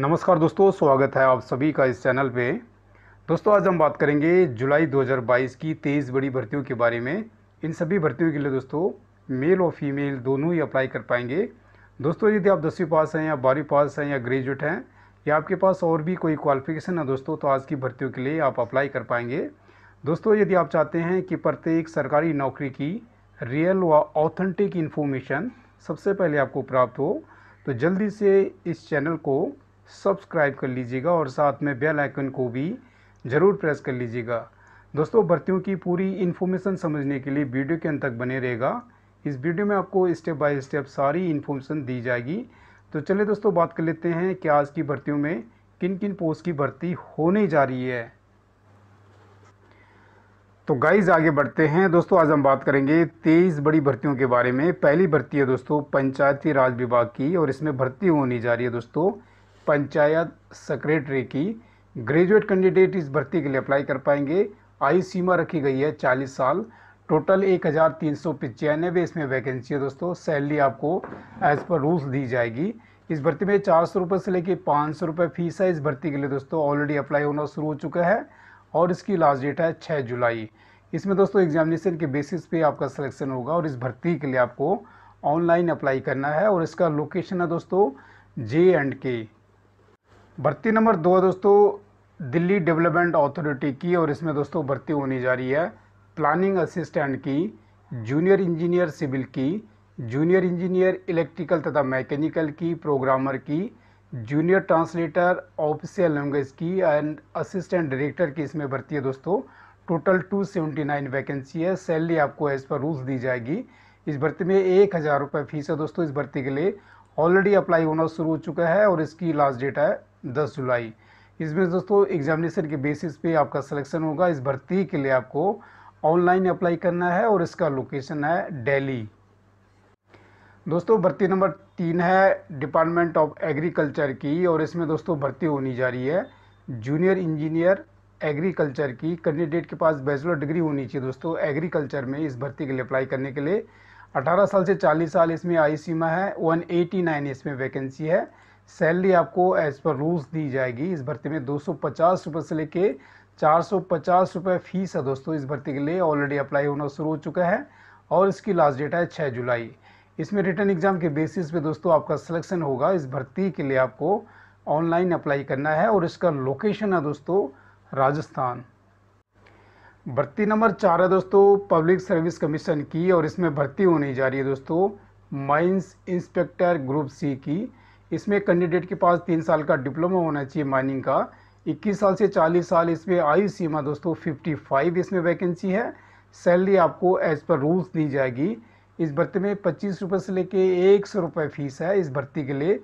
नमस्कार दोस्तों स्वागत है आप सभी का इस चैनल पे दोस्तों आज हम बात करेंगे जुलाई 2022 की तेईस बड़ी भर्तियों के बारे में इन सभी भर्तियों के लिए दोस्तों मेल और फीमेल दोनों ही अप्लाई कर पाएंगे दोस्तों यदि आप दसवीं पास हैं या बारहवीं पास हैं या ग्रेजुएट हैं या आपके पास और भी कोई क्वालिफिकेशन है दोस्तों तो आज की भर्तियों के लिए आप अप्लाई कर पाएंगे दोस्तों यदि आप चाहते हैं कि प्रत्येक सरकारी नौकरी की रियल व ऑथेंटिक इन्फॉर्मेशन सबसे पहले आपको प्राप्त हो तो जल्दी से इस चैनल को सब्सक्राइब कर लीजिएगा और साथ में बेल आइकन को भी ज़रूर प्रेस कर लीजिएगा दोस्तों भर्तियों की पूरी इन्फॉर्मेशन समझने के लिए वीडियो के अंत तक बने रहेगा इस वीडियो में आपको स्टेप बाय स्टेप सारी इन्फॉर्मेशन दी जाएगी तो चलिए दोस्तों बात कर लेते हैं कि आज की भर्तियों में किन किन पोस्ट की भर्ती होने जा रही है तो गाइज आगे बढ़ते हैं दोस्तों आज हम बात करेंगे तेईस बड़ी भर्तियों के बारे में पहली भर्ती है दोस्तों पंचायती राज विभाग की और इसमें भर्ती होने जा रही है दोस्तों पंचायत सेक्रेटरी की ग्रेजुएट कैंडिडेट इस भर्ती के लिए अप्लाई कर पाएंगे आयु सीमा रखी गई है चालीस साल टोटल एक हज़ार तीन सौ पचानवे इसमें वैकेंसी है दोस्तों सैलरी आपको एज पर रूल्स दी जाएगी इस भर्ती में चार सौ रुपये से लेकर पाँच सौ रुपये फीस है इस भर्ती के लिए दोस्तों ऑलरेडी अप्लाई होना शुरू हो चुका है और इसकी लास्ट डेट है छः जुलाई इसमें दोस्तों एग्जामिनेशन के बेसिस पे आपका सिलेक्शन होगा और इस भर्ती के लिए आपको ऑनलाइन अप्लाई करना है और इसका लोकेशन है दोस्तों जे एंड के भर्ती नंबर दो दोस्तों दिल्ली डेवलपमेंट अथॉरिटी की और इसमें दोस्तों भर्ती होनी जा रही है प्लानिंग असिस्टेंट की जूनियर इंजीनियर सिविल की जूनियर इंजीनियर इलेक्ट्रिकल तथा मैकेनिकल की प्रोग्रामर की जूनियर ट्रांसलेटर ऑफिशियल लैंग्वेज की एंड असिस्टेंट डायरेक्टर की इसमें भर्ती है दोस्तों टोटल 279 वैकेंसी है सैलरी आपको एज पर रूल्स दी जाएगी इस भर्ती में एक हज़ार रुपये फीस है दोस्तों इस भर्ती के लिए ऑलरेडी अप्लाई होना शुरू हो चुका है और इसकी लास्ट डेट है दस जुलाई इसमें दोस्तों एग्जामिनेशन के बेसिस पे आपका सिलेक्शन होगा इस भर्ती के लिए आपको ऑनलाइन अप्लाई करना है और इसका लोकेशन है दिल्ली दोस्तों भर्ती नंबर तीन है डिपार्टमेंट ऑफ एग्रीकल्चर की और इसमें दोस्तों भर्ती होनी जा रही है जूनियर इंजीनियर एग्रीकल्चर की कैंडिडेट के पास बैचलर डिग्री होनी चाहिए दोस्तों एग्रीकल्चर में इस भर्ती के लिए अप्लाई करने के लिए 18 साल से 40 साल इसमें आयु सीमा है 189 इसमें वैकेंसी है सैलरी आपको एज पर रूल्स दी जाएगी इस भर्ती में दो सौ से लेके चार सौ फीस है दोस्तों इस भर्ती के लिए ऑलरेडी अप्लाई होना शुरू हो चुका है और इसकी लास्ट डेट है छः जुलाई इसमें रिटर्न एग्ज़ाम के बेसिस पे दोस्तों आपका सिलेक्शन होगा इस भर्ती के लिए आपको ऑनलाइन अप्लाई करना है और इसका लोकेशन है दोस्तों राजस्थान भर्ती नंबर चार है दोस्तों पब्लिक सर्विस कमीशन की और इसमें भर्ती होने जा रही है दोस्तों माइंस इंस्पेक्टर ग्रुप सी की इसमें कैंडिडेट के पास तीन साल का डिप्लोमा होना चाहिए माइनिंग का 21 साल से 40 साल इसमें आयु सीमा दोस्तों 55 इसमें वैकेंसी है सैलरी आपको एज पर रूल्स दी जाएगी इस भर्ती में पच्चीस रुपये से लेके एक सौ रुपये फीस है इस भर्ती के लिए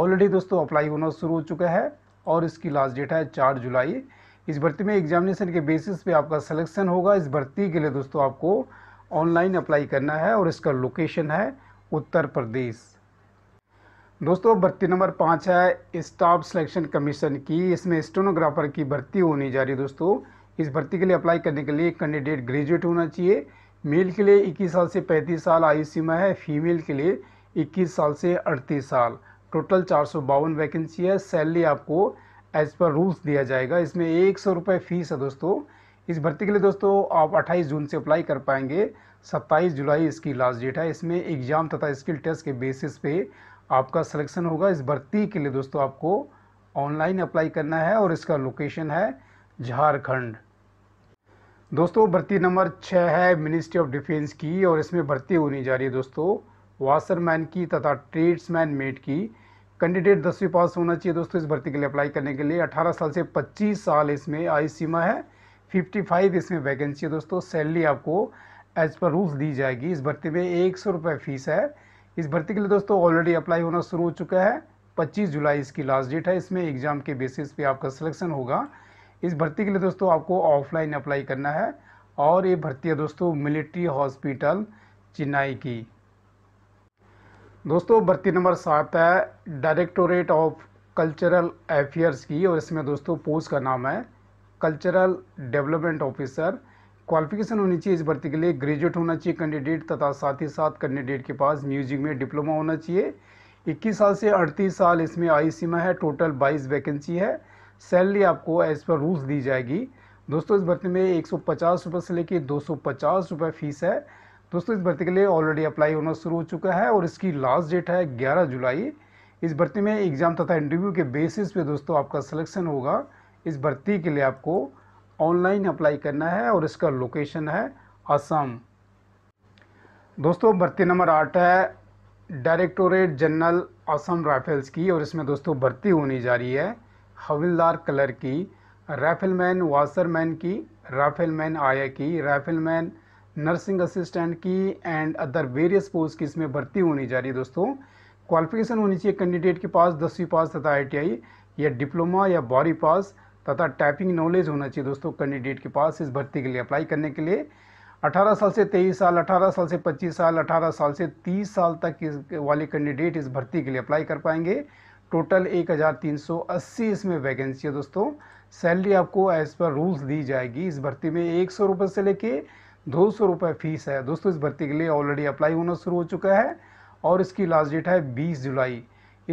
ऑलरेडी दोस्तों अप्लाई होना शुरू हो चुका है और इसकी लास्ट डेट है चार जुलाई इस भर्ती में एग्जामिनेशन के बेसिस पर आपका सलेक्शन होगा इस भर्ती के लिए दोस्तों आपको ऑनलाइन अप्लाई करना है और इसका लोकेशन है उत्तर प्रदेश दोस्तों भर्ती नंबर पाँच है स्टाफ सिलेक्शन कमीशन की इसमें स्टोनोग्राफर की भर्ती होनी जा रही है दोस्तों इस भर्ती के लिए अप्लाई करने के लिए कैंडिडेट ग्रेजुएट होना चाहिए मेल के लिए 21 साल से 35 साल आयु सीमा है फीमेल के लिए 21 साल से 38 साल टोटल चार वैकेंसी है सैलरी आपको एज पर रूल्स दिया जाएगा इसमें एक सौ रुपये फीस है दोस्तों इस भर्ती के लिए दोस्तों आप 28 जून से अप्लाई कर पाएंगे 27 जुलाई इसकी लास्ट डेट है इसमें एग्ज़ाम तथा स्किल टेस्ट के बेसिस पे आपका सिलेक्शन होगा इस भर्ती के लिए दोस्तों आपको ऑनलाइन अप्लाई करना है और इसका लोकेशन है झारखंड दोस्तों भर्ती नंबर छः है मिनिस्ट्री ऑफ डिफेंस की और इसमें भर्ती होनी जा रही है दोस्तों वाशरमैन की तथा ट्रेड्समैन मेट की कैंडिडेट दसवीं पास होना चाहिए दोस्तों इस भर्ती के लिए अप्लाई करने के लिए 18 साल से 25 साल इसमें आयु सीमा है 55 इसमें वैकेंसी है दोस्तों सैलरी आपको एज पर रूल्स दी जाएगी इस भर्ती में एक सौ रुपये फीस है इस भर्ती के लिए दोस्तों ऑलरेडी अप्लाई होना शुरू हो चुका है 25 जुलाई इसकी लास्ट डेट है इसमें एग्ज़ाम के बेसिस पे आपका सिलेक्शन होगा इस भर्ती के लिए दोस्तों आपको ऑफलाइन अप्लाई करना है और ये भर्ती है दोस्तों मिलिट्री हॉस्पिटल चेन्नई की दोस्तों भर्ती नंबर सात है डायरेक्टोरेट ऑफ कल्चरल अफेयर्स की और इसमें दोस्तों पोस्ट का नाम है कल्चरल डेवलपमेंट ऑफिसर क्वालिफिकेशन होनी चाहिए इस भर्ती के लिए ग्रेजुएट होना चाहिए कैंडिडेट तथा साथ ही साथ कैंडिडेट के पास म्यूजिक में डिप्लोमा होना चाहिए 21 साल से 38 साल इसमें आई सीमा है टोटल 22 वैकेंसी है सैलरी आपको एज पर रूल्स दी जाएगी दोस्तों इस भर्ती में एक सौ से लेकर दो सौ फीस है दोस्तों इस भर्ती के लिए ऑलरेडी अप्लाई होना शुरू हो चुका है और इसकी लास्ट डेट है ग्यारह जुलाई इस भर्ती में एग्ज़ाम तथा इंटरव्यू के बेसिस पे दोस्तों आपका सिलेक्शन होगा इस भर्ती के लिए आपको ऑनलाइन अप्लाई करना है और इसका लोकेशन है असम दोस्तों भर्ती नंबर आठ है डायरेक्टोरेट जनरल असम राइफल्स की और इसमें दोस्तों भर्ती होने जा रही है हविलदार कलर की राइफलमैन वाशरमैन की राइफलमैन आया की राइफलमैन नर्सिंग असिस्टेंट की एंड अदर वेरियस पोस्ट की इसमें भर्ती होनी जा रही है दोस्तों क्वालिफिकेशन होनी चाहिए कैंडिडेट के पास दसवीं पास तथा आई या डिप्लोमा या बारहवीं पास तथा टाइपिंग नॉलेज होना चाहिए दोस्तों कैंडिडेट के पास इस भर्ती के लिए अप्लाई करने के लिए 18 साल से 23 साल 18 साल से 25 साल 18 साल से 30 साल तक इस वाले कैंडिडेट इस भर्ती के लिए अप्लाई कर पाएंगे टोटल 1380 इसमें वैकेंसी है दोस्तों सैलरी आपको एज पर रूल्स दी जाएगी इस भर्ती में एक सौ रुपये से लेके दो सौ रुपये फीस है दोस्तों इस भर्ती के लिए ऑलरेडी अप्लाई होना शुरू हो चुका है और इसकी लास्ट डेट है बीस जुलाई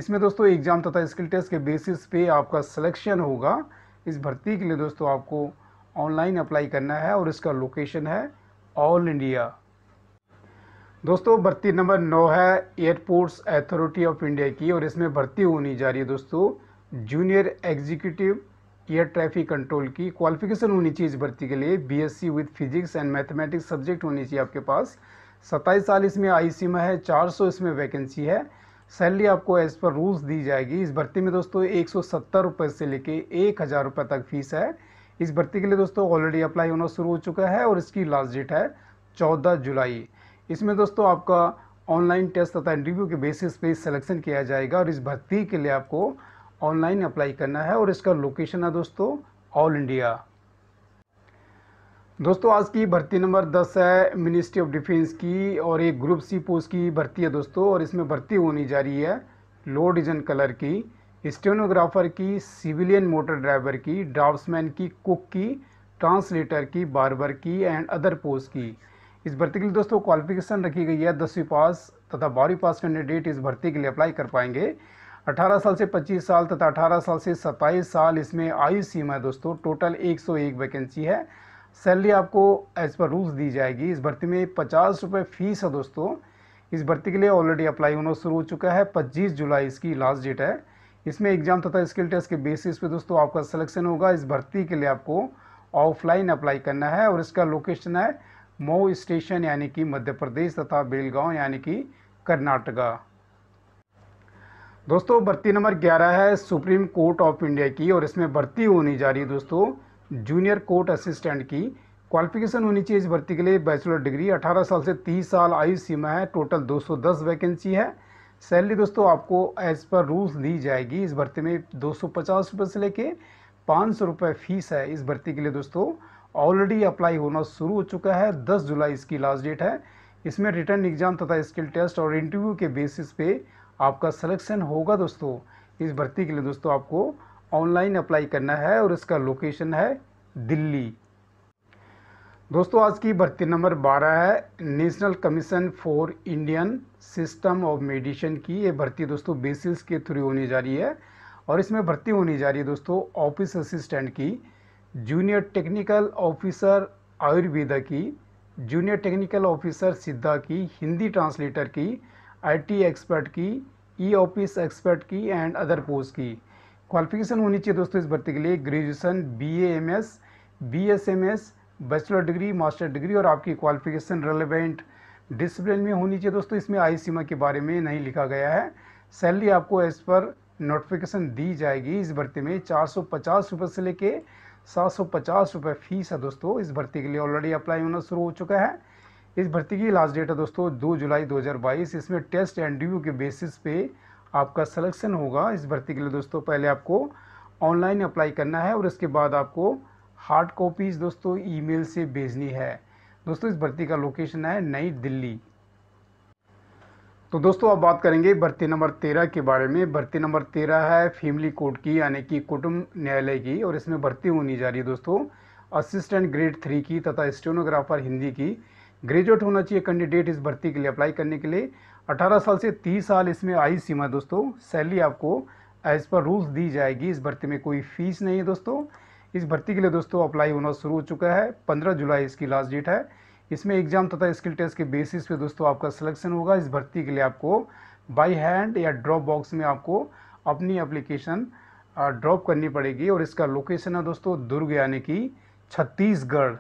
इसमें दोस्तों एग्ज़ाम तथा स्किल टेस्ट के बेसिस पे आपका सिलेक्शन होगा इस भर्ती के लिए दोस्तों आपको ऑनलाइन अप्लाई करना है और इसका लोकेशन है ऑल इंडिया दोस्तों भर्ती नंबर नौ है एयरपोर्ट्स अथॉरिटी ऑफ इंडिया की और इसमें भर्ती होनी जा रही है दोस्तों junior executive air traffic control की क्वालिफिकेशन होनी चाहिए इस भर्ती के लिए BSc with physics and mathematics subject होनी चाहिए आपके पास सत्ताईस साल इसमें आईसी में है चार इसमें वैकेंसी है सैलरी आपको एज़ पर रूल्स दी जाएगी इस भर्ती में दोस्तों एक सौ से लेके एक हज़ार रुपये तक फीस है इस भर्ती के लिए दोस्तों ऑलरेडी अप्लाई होना शुरू हो चुका है और इसकी लास्ट डेट है चौदह जुलाई इसमें दोस्तों आपका ऑनलाइन टेस्ट तथा इंटरव्यू के बेसिस पे सिलेक्शन किया जाएगा और इस भर्ती के लिए आपको ऑनलाइन अप्लाई करना है और इसका लोकेशन है दोस्तों ऑल इंडिया दोस्तों आज की भर्ती नंबर 10 है मिनिस्ट्री ऑफ डिफेंस की और एक ग्रुप सी पोस्ट की भर्ती है दोस्तों और इसमें भर्ती होनी जा रही है लो डिजन कलर की स्टेनोग्राफर की सिविलियन मोटर ड्राइवर की ड्राफ्टमैन की कुक की ट्रांसलेटर की बारबर की एंड अदर पोस्ट की इस भर्ती के लिए दोस्तों क्वालिफिकेशन रखी गई है दसवीं पास तथा बारहवीं पास कैंडिडेट इस भर्ती के लिए अप्लाई कर पाएंगे 18 साल से 25 साल तथा 18 साल से 27 साल इसमें आयु सीमा है दोस्तों टोटल 101 वैकेंसी है सैलरी आपको एज़ पर रूल्स दी जाएगी इस भर्ती में पचास रुपये फ़ीस है दोस्तों इस भर्ती के लिए ऑलरेडी अप्लाई होना शुरू हो चुका है पच्चीस जुलाई इसकी लास्ट डेट है इसमें एग्ज़ाम तथा स्किल टेस्ट के बेसिस पे दोस्तों आपका सिलेक्शन होगा इस भर्ती के लिए आपको ऑफलाइन अप्लाई करना है और इसका लोकेशन है मऊ स्टेशन यानी कि मध्य प्रदेश तथा बेलगांव यानी कि कर्नाटका दोस्तों भर्ती नंबर 11 है सुप्रीम कोर्ट ऑफ इंडिया की और इसमें भर्ती होनी जा रही है दोस्तों जूनियर कोर्ट असिस्टेंट की क्वालिफिकेशन होनी चाहिए इस भर्ती के लिए बैचलर डिग्री 18 साल से 30 साल आयु सीमा है टोटल 210 वैकेंसी है सैलरी दोस्तों आपको एज पर रूल्स दी जाएगी इस भर्ती में दो सौ से लेके पाँच सौ फीस है इस भर्ती के लिए दोस्तों ऑलरेडी अप्लाई होना शुरू हो चुका है 10 जुलाई इसकी लास्ट डेट है इसमें रिटर्न एग्जाम तथा स्किल टेस्ट और इंटरव्यू के बेसिस पे आपका सिलेक्शन होगा दोस्तों इस भर्ती के लिए दोस्तों आपको ऑनलाइन अप्लाई करना है और इसका लोकेशन है दिल्ली दोस्तों आज की भर्ती नंबर 12 है national commission for Indian system of medicine की ये भर्ती दोस्तों बेसिस के थ्रू होने जा रही है और इसमें भर्ती होने जा रही है दोस्तों ऑफिस असिस्टेंट की जूनियर टेक्निकल ऑफिसर आयुर्वेदा की जूनियर टेक्निकल ऑफिसर सिद्धा की हिंदी ट्रांसलेटर की आईटी एक्सपर्ट की ई ऑफिस एक्सपर्ट की एंड अदर पोस्ट की क्वालिफिकेशन होनी चाहिए दोस्तों इस भर्ती के लिए graduation B A M S B S M S bachelor degree master degree और आपकी क्वालिफिकेशन रेलिवेंट डिसिप्लिन में होनी चाहिए दोस्तों इसमें आई सीमा के बारे में नहीं लिखा गया है सैलरी आपको एज पर नोटिफिकेशन दी जाएगी इस भर्ती में चार सौ पचास रुपये से लेके सात सौ पचास रुपये फीस है दोस्तों इस भर्ती के लिए ऑलरेडी अप्लाई होना शुरू हो चुका है इस भर्ती की लास्ट डेट है दोस्तों दो जुलाई 2022 इसमें टेस्ट एंड रिव्यू के बेसिस पे आपका सलेक्शन होगा इस भर्ती के लिए दोस्तों पहले आपको ऑनलाइन अप्लाई करना है और इसके बाद आपको हार्ड कॉपीज़ दोस्तों ईमेल से भेजनी है दोस्तों इस भर्ती का लोकेशन है नई दिल्ली तो दोस्तों अब बात करेंगे भर्ती नंबर तेरह के बारे में भर्ती नंबर तेरह है फैमिली कोर्ट की यानी कि कुटुंब न्यायालय की और इसमें भर्ती होनी जा रही है दोस्तों असिस्टेंट ग्रेड थ्री की तथा स्टेनोग्राफर हिंदी की ग्रेजुएट होना चाहिए कैंडिडेट इस भर्ती के लिए अप्लाई करने के लिए 18 साल से 30 साल इसमें आई सीमा दोस्तों सैलरी आपको एज पर रूल्स दी जाएगी इस भर्ती में कोई फीस नहीं है दोस्तों इस भर्ती के लिए दोस्तों अप्लाई होना शुरू हो चुका है 15 जुलाई इसकी लास्ट डेट है इसमें एग्जाम तथा स्किल टेस्ट के बेसिस पे दोस्तों आपका सिलेक्शन होगा इस भर्ती के लिए आपको बाई हैंड या ड्रॉप बॉक्स में आपको अपनी एप्लीकेशन ड्रॉप करनी पड़ेगी और इसका लोकेशन है दोस्तों दुर्ग यानी कि छत्तीसगढ़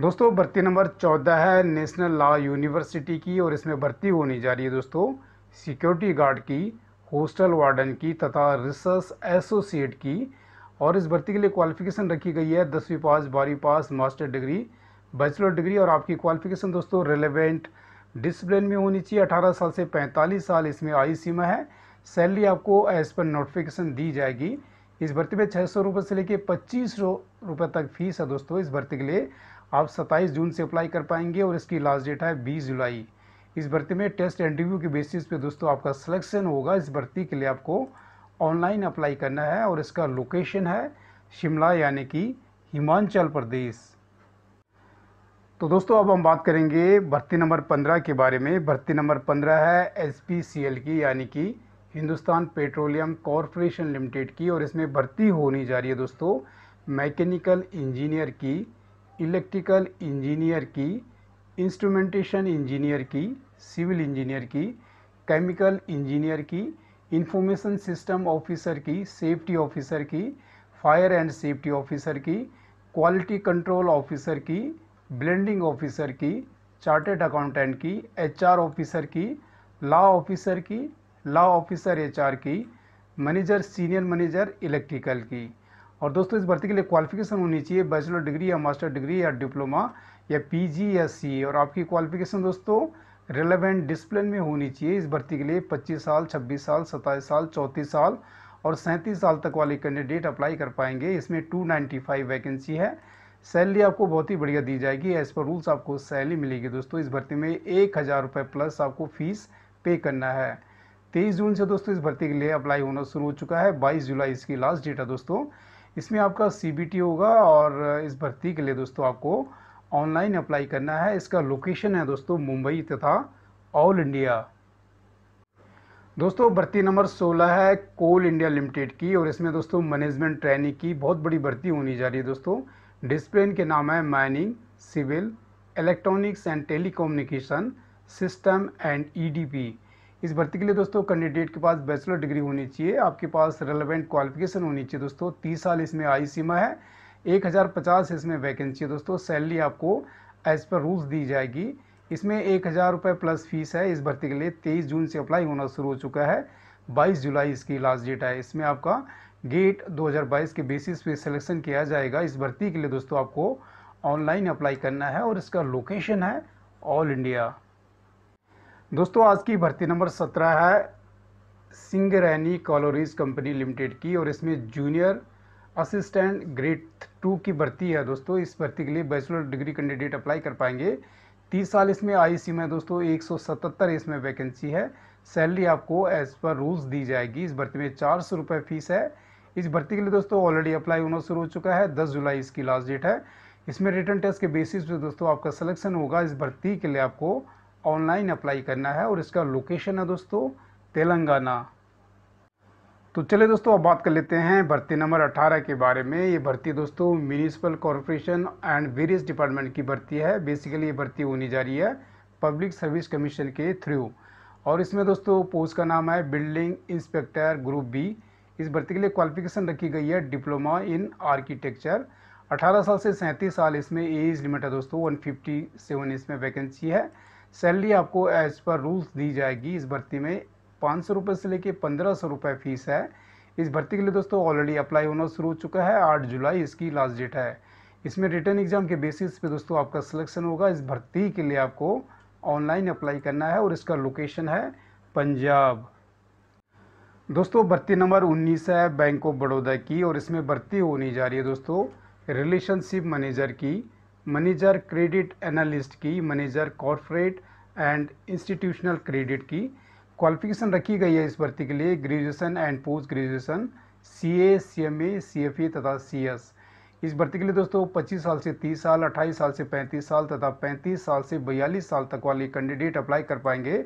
दोस्तों भर्ती नंबर चौदह है नेशनल लॉ यूनिवर्सिटी की और इसमें भर्ती होने जा रही है दोस्तों सिक्योरिटी गार्ड की होस्टल वार्डन की तथा रिसर्च एसोसिएट की और इस भर्ती के लिए क्वालिफिकेशन रखी गई है दसवीं पास बारहवीं pass master degree bachelor degree और आपकी क्वालिफिकेशन दोस्तों रेलिवेंट डिसिप्लिन में होनी चाहिए अठारह साल से पैंतालीस साल इसमें आयु सीमा है सैलरी आपको एज पर नोटिफिकेशन दी जाएगी इस भर्ती में छः सौ रुपये से लेकर पच्चीस रुपये तक फीस है दोस्तों इस भर्ती के लिए आप 27 जून से अप्लाई कर पाएंगे और इसकी लास्ट डेट है 20 जुलाई इस भर्ती में टेस्ट इंटरव्यू के बेसिस पे दोस्तों आपका सिलेक्शन होगा इस भर्ती के लिए आपको ऑनलाइन अप्लाई करना है और इसका लोकेशन है शिमला यानी कि हिमाचल प्रदेश तो दोस्तों अब हम बात करेंगे भर्ती नंबर पंद्रह के बारे में भर्ती नंबर पंद्रह है एस की यानी कि हिंदुस्तान पेट्रोलियम कॉरपोरेशन लिमिटेड की और इसमें भर्ती होनी जा रही है दोस्तों मैकेनिकल इंजीनियर की इलेक्ट्रिकल इंजीनियर की इंस्ट्रूमेंटेशन इंजीनियर की सिविल इंजीनियर की केमिकल इंजीनियर की इंफॉर्मेशन सिस्टम ऑफिसर की सेफ्टी ऑफिसर की फायर एंड सेफ्टी ऑफिसर की क्वालिटी कंट्रोल ऑफिसर की ब्लेंडिंग ऑफिसर की चार्टेड अकाउंटेंट की एचआर ऑफिसर की लॉ ऑफिसर की लॉ ऑफिसर एचआर की मैनेजर सीनियर मैनेजर इलेक्ट्रिकल की और दोस्तों इस भर्ती के लिए क्वालिफिकेशन होनी चाहिए बैचलर डिग्री या मास्टर डिग्री या डिप्लोमा या पी या सी e और आपकी क्वालिफिकेशन दोस्तों रिलेवेंट डिसिप्लिन में होनी चाहिए इस भर्ती के लिए 25 साल 26 साल 27 साल चौंतीस साल और सैंतीस साल तक वाले कैंडिडेट अप्लाई कर पाएंगे इसमें 295 वैकेंसी है सैलरी आपको बहुत ही बढ़िया दी जाएगी एज पर रूल्स आपको सैलरी मिलेगी दोस्तों इस भर्ती में एक हज़ार रुपये प्लस आपको फीस पे करना है तेईस जून से दोस्तों इस भर्ती के लिए अप्लाई होना शुरू हो चुका है बाईस जुलाई इसकी लास्ट डेट है दोस्तों इसमें आपका सी होगा और इस भर्ती के लिए दोस्तों आपको ऑनलाइन अप्लाई करना है इसका लोकेशन है दोस्तों मुंबई तथा ऑल इंडिया दोस्तों भर्ती नंबर 16 है कोल इंडिया लिमिटेड की और इसमें दोस्तों मैनेजमेंट ट्रेनिंग की बहुत बड़ी भर्ती होनी जा रही है दोस्तों डिस्प्लेन के नाम है mining civil electronics and telecommunication system and EDP e इस भर्ती के लिए दोस्तों कैंडिडेट के पास बैचलर डिग्री होनी चाहिए आपके पास रेलेवेंट क्वालिफिकेशन होनी चाहिए दोस्तों तीस साल इसमें आई सीमा है एक हज़ार पचास इसमें वैकेंसी है दोस्तों सैलरी आपको एज पर रूल्स दी जाएगी इसमें एक हज़ार रुपये प्लस फीस है इस भर्ती के लिए तेईस जून से अप्लाई होना शुरू हो चुका है बाईस जुलाई इसकी लास्ट डेट है इसमें आपका गेट दो के बेसिस पे सिलेक्शन किया जाएगा इस भर्ती के लिए दोस्तों आपको ऑनलाइन अप्लाई करना है और इसका लोकेशन है ऑल इंडिया दोस्तों आज की भर्ती नंबर सत्रह है सिंगरैनी कॉलोरीज कंपनी लिमिटेड की और इसमें जूनियर असिस्टेंट ग्रेड टू की भर्ती है दोस्तों इस भर्ती के लिए बैचलर डिग्री कैंडिडेट अप्लाई कर पाएंगे तीस साल इसमें आई सी में दोस्तों एक सौ सतहत्तर इसमें वैकेंसी है सैलरी आपको एज पर रूल्स दी जाएगी इस भर्ती में चार सौ रुपये फीस है इस भर्ती के लिए दोस्तों ऑलरेडी अप्लाई होना शुरू हो चुका है दस जुलाई इसकी लास्ट डेट है इसमें रिटर्न टेस्ट के बेसिस पे दोस्तों आपका सलेक्शन होगा इस भर्ती के लिए आपको ऑनलाइन अप्लाई करना है और इसका लोकेशन है दोस्तों तेलंगाना तो चले दोस्तों अब बात कर लेते हैं भर्ती नंबर 18 के बारे में ये भर्ती दोस्तों municipal corporation and various department की भर्ती है बेसिकली ये भर्ती होनी जा रही है पब्लिक सर्विस कमीशन के थ्रू और इसमें दोस्तों पोस्ट का नाम है बिल्डिंग इंस्पेक्टर ग्रुप बी इस भर्ती के लिए क्वालिफिकेशन रखी गई है डिप्लोमा इन आर्किटेक्चर 18 साल से सैंतीस साल इसमें एज लिमिट है दोस्तों 157 इसमें वैकेंसी है सैलरी आपको एज पर रूल्स दी जाएगी इस भर्ती में पाँच सौ रुपये से लेके पंद्रह सौ रुपये फ़ीस है इस भर्ती के लिए दोस्तों ऑलरेडी अप्लाई होना शुरू हो चुका है आठ जुलाई इसकी लास्ट डेट है इसमें रिटर्न एग्ज़ाम के बेसिस पे दोस्तों आपका सिलेक्शन होगा इस भर्ती के लिए आपको ऑनलाइन अप्लाई करना है और इसका लोकेशन है पंजाब दोस्तों भर्ती नंबर 19 है बैंक ऑफ बड़ौदा की और इसमें भर्ती होनी जा रही है दोस्तों रिलेशनशिप मैनेजर की मैनेजर क्रेडिट एनालिस्ट की manager corporate and institutional credit की क्वालिफिकेशन रखी गई है इस भर्ती के लिए graduation and post graduation C A C M A C F A तथा सी एस इस भर्ती के लिए दोस्तों 25 साल से 30 साल 28 साल से 35 साल तथा 35 साल से 42 साल तक वाले कैंडिडेट अप्लाई कर पाएंगे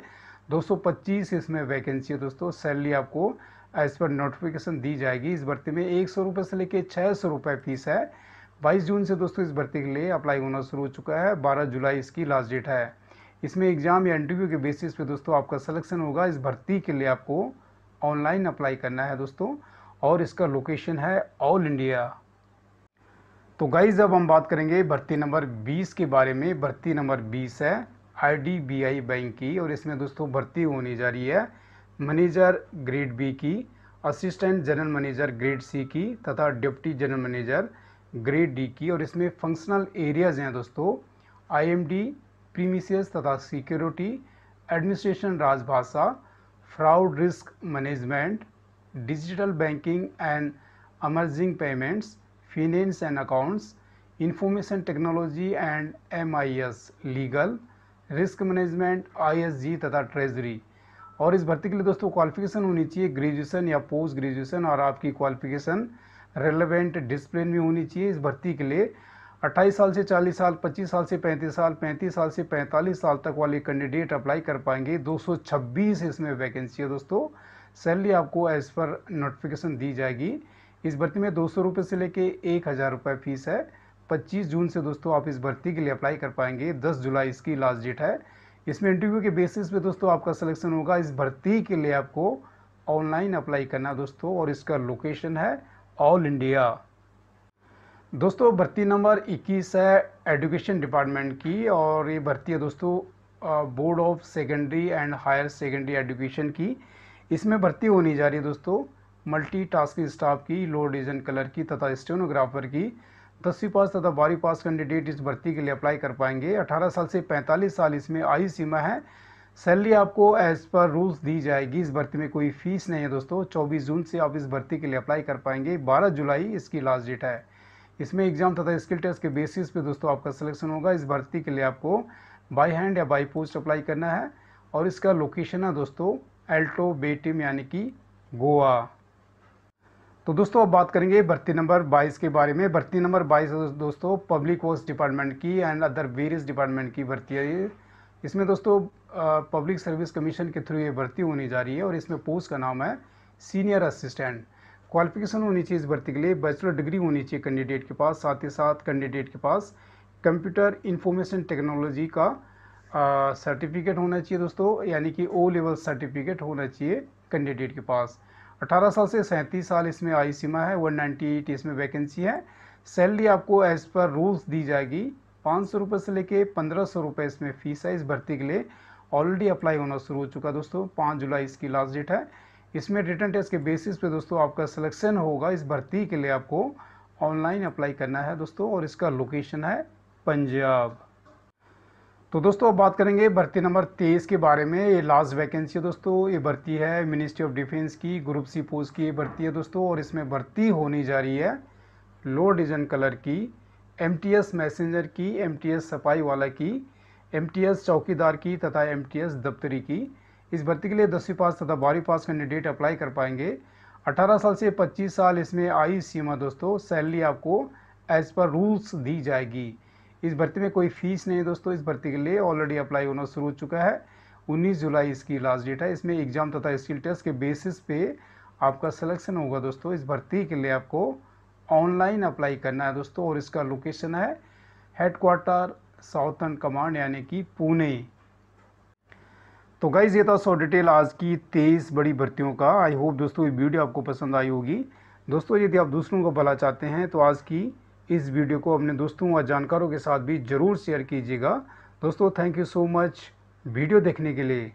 225 इसमें वैकेंसी है दोस्तों सैलरी आपको एज पर नोटिफिकेशन दी जाएगी इस भर्ती में एक सौ रुपये से लेकर छः सौ रुपये फीस है बाईस जून से दोस्तों इस भर्ती के लिए अप्लाई होना शुरू हो चुका है बारह जुलाई इसकी लास्ट डेट है इसमें एग्ज़ाम या इंटरव्यू के बेसिस पे दोस्तों आपका सिलेक्शन होगा इस भर्ती के लिए आपको ऑनलाइन अप्लाई करना है दोस्तों और इसका लोकेशन है ऑल इंडिया तो गाइज अब हम बात करेंगे भर्ती नंबर 20 के बारे में भर्ती नंबर 20 है आई बैंक की और इसमें दोस्तों भर्ती होने जा रही है मैनेजर ग्रेड बी की assistant general manager grade C की तथा deputy general manager grade D की और इसमें फंक्शनल एरियाज़ हैं दोस्तों आईएमडी प्रीमिसियस तथा सिक्योरिटी एडमिनिस्ट्रेशन राजभाषा fraud risk management digital banking and emerging payments finance and accounts information technology and MIS legal risk management ISG तथा ट्रेजरी और इस भर्ती के लिए दोस्तों क्वालिफिकेशन होनी चाहिए ग्रेजुएसन या पोस्ट ग्रेजुएसन और आपकी क्वालिफिकेशन रेलेवेंट डिसिप्लिन भी होनी चाहिए इस भर्ती के लिए 28 साल से 40 साल 25 साल से 35 साल 35 साल से 45 साल तक वाले कैंडिडेट अप्लाई कर पाएंगे 226 इसमें वैकेंसी है दोस्तों सैलरी आपको एज पर नोटिफिकेशन दी जाएगी इस भर्ती में दो सौ से लेके एक हज़ार रुपये फीस है 25 जून से दोस्तों आप इस भर्ती के लिए अप्लाई कर पाएंगे 10 जुलाई इसकी लास्ट डेट है इसमें इंटरव्यू के बेसिस पे दोस्तों आपका सिलेक्शन होगा इस भर्ती के लिए आपको ऑनलाइन अप्लाई करना दोस्तों और इसका लोकेशन है ऑल इंडिया दोस्तों भर्ती नंबर 21 है एजुकेशन डिपार्टमेंट की और ये भर्ती है दोस्तों board of secondary and higher secondary education की इसमें भर्ती होनी जा रही है दोस्तों मल्टी टास्किंग स्टाफ की लो डिजन कलर की तथा स्टेनोग्राफर की दसवीं पास तथा बारहवीं पास कैंडिडेट इस भर्ती के लिए अप्लाई कर पाएंगे 18 साल से 45 साल इसमें आयु सीमा है सैलरी आपको एज पर रूल्स दी जाएगी इस भर्ती में कोई फीस नहीं है दोस्तों 24 जून से आप इस भर्ती के लिए अप्लाई कर पाएंगे 12 जुलाई इसकी लास्ट डेट है इसमें एग्जाम तथा स्किल टेस्ट के बेसिस पे दोस्तों आपका सिलेक्शन होगा इस भर्ती के लिए आपको बाई हैंड या बाई पोस्ट अप्लाई करना है और इसका लोकेशन है दोस्तों एल्टो बेटिम यानी कि गोवा तो दोस्तों अब बात करेंगे भर्ती नंबर 22 के बारे में भर्ती नंबर 22 दोस्तों पब्लिक वर्क डिपार्टमेंट की एंड अदर वेरियस डिपार्टमेंट की भर्ती है इसमें दोस्तों पब्लिक सर्विस कमीशन के थ्रू ये भर्ती होने जा रही है और इसमें पोस्ट का नाम है सीनियर असिस्टेंट क्वालिफिकेशन होनी चाहिए इस भर्ती के लिए बैचलर डिग्री होनी चाहिए कैंडिडेट के पास साथ ही साथ कैंडिडेट के पास कंप्यूटर इंफॉर्मेशन टेक्नोलॉजी का सर्टिफिकेट होना चाहिए दोस्तों यानी कि ओ लेवल सर्टिफिकेट होना चाहिए कैंडिडेट के पास 18 साल से सैंतीस साल इसमें आयु सीमा है 198 इसमें वैकेंसी है सैलरी आपको एज पर रूल्स दी जाएगी पाँच सौ रुपये से लेके पंद्रह सौ रुपये इसमें फ़ीस है इस भर्ती के लिए ऑलरेडी अप्लाई होना शुरू हो चुका दोस्तों पाँच जुलाई इसकी लास्ट डेट है इसमें रिटर्न टेस्ट के बेसिस पे दोस्तों आपका सिलेक्शन होगा इस भर्ती के लिए आपको ऑनलाइन अप्लाई करना है दोस्तों और इसका लोकेशन है पंजाब तो दोस्तों अब बात करेंगे भर्ती नंबर तेईस के बारे में ये लास्ट वैकेंसी है दोस्तों ये भर्ती है मिनिस्ट्री ऑफ डिफेंस की ग्रुप सी पोस्ट की भर्ती है दोस्तों और इसमें भर्ती होनी जा रही है लो डिजन कलर की एम टी मैसेंजर की एम टी सफाई वाला की एमटीएस चौकीदार की तथा एमटीएस दफ्तरी की इस भर्ती के लिए दसवीं पास तथा बारहवीं पास कैंडिडेट अप्लाई कर पाएंगे 18 साल से 25 साल इसमें आयु सीमा दोस्तों सैलरी आपको एज पर रूल्स दी जाएगी इस भर्ती में कोई फीस नहीं है दोस्तों इस भर्ती के लिए ऑलरेडी अप्लाई होना शुरू हो चुका है 19 जुलाई इसकी लास्ट डेट है इसमें एग्ज़ाम तथा स्किल टेस्ट के बेसिस पे आपका सिलेक्शन होगा दोस्तों इस भर्ती के लिए आपको ऑनलाइन अप्लाई करना है दोस्तों और इसका लोकेशन है हेडक्वार्टर साउथर्न कमांड यानी कि पुणे तो गाइज ये था सौ डिटेल आज की तेईस बड़ी भर्तियों का आई होप दोस्तों ये वीडियो आपको पसंद आई होगी दोस्तों यदि आप दूसरों को भला चाहते हैं तो आज की इस वीडियो को अपने दोस्तों और जानकारों के साथ भी ज़रूर शेयर कीजिएगा दोस्तों thank you so much video देखने के लिए